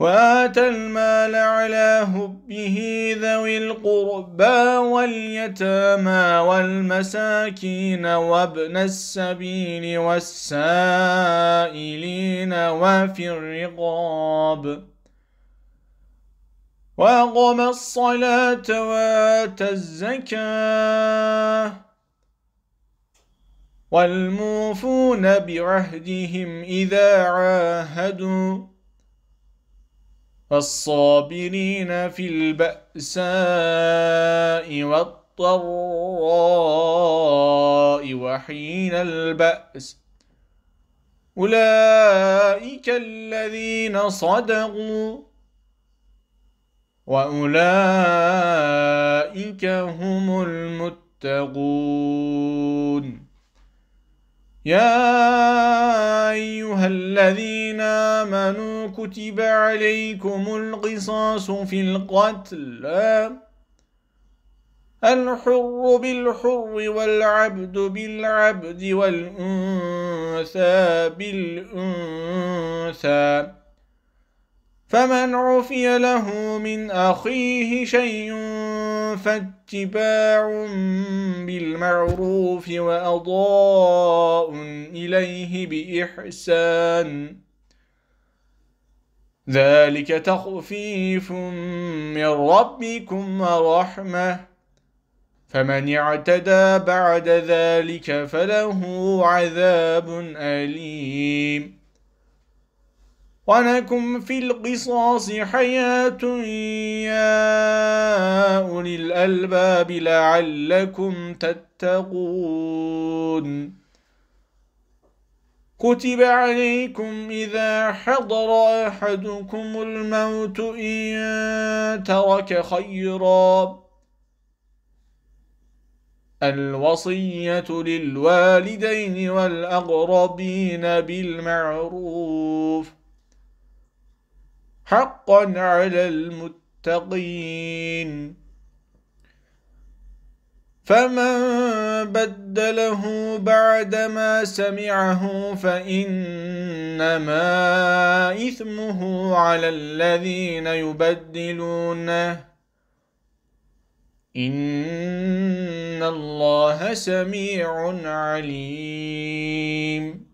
وآتى المال على حبه ذوي القربى واليتامى والمساكين وابن السبيل والسائلين وفي الرقاب وأقم الصلاة وآتى الزكاة والموفون بعهدهم إذا عاهدوا والصابرين في البأساء والضراء وحين البأس أولئك الذين صدقوا وأولئك هم المتقون يا أيها الذين آمنوا كتب عليكم القصاص في القتل الحر بالحر والعبد بالعبد والأنثى بالأنثى فمن عفي له من أخيه شيء فاتباع بالمعروف وأضاء إليه بإحسان ذلك تخفيف من ربكم ورحمة فمن اعتدى بعد ذلك فله عذاب أليم ولكم في القصاص حياة يا أولي الألباب لعلكم تتقون كتب عليكم إذا حضر أحدكم الموت إن ترك خيرا الوصية للوالدين والأقربين بالمعروف حقا على المتقين فمن بدله بعدما سمعه فإنما إثمه على الذين يبدلونه إن الله سميع عليم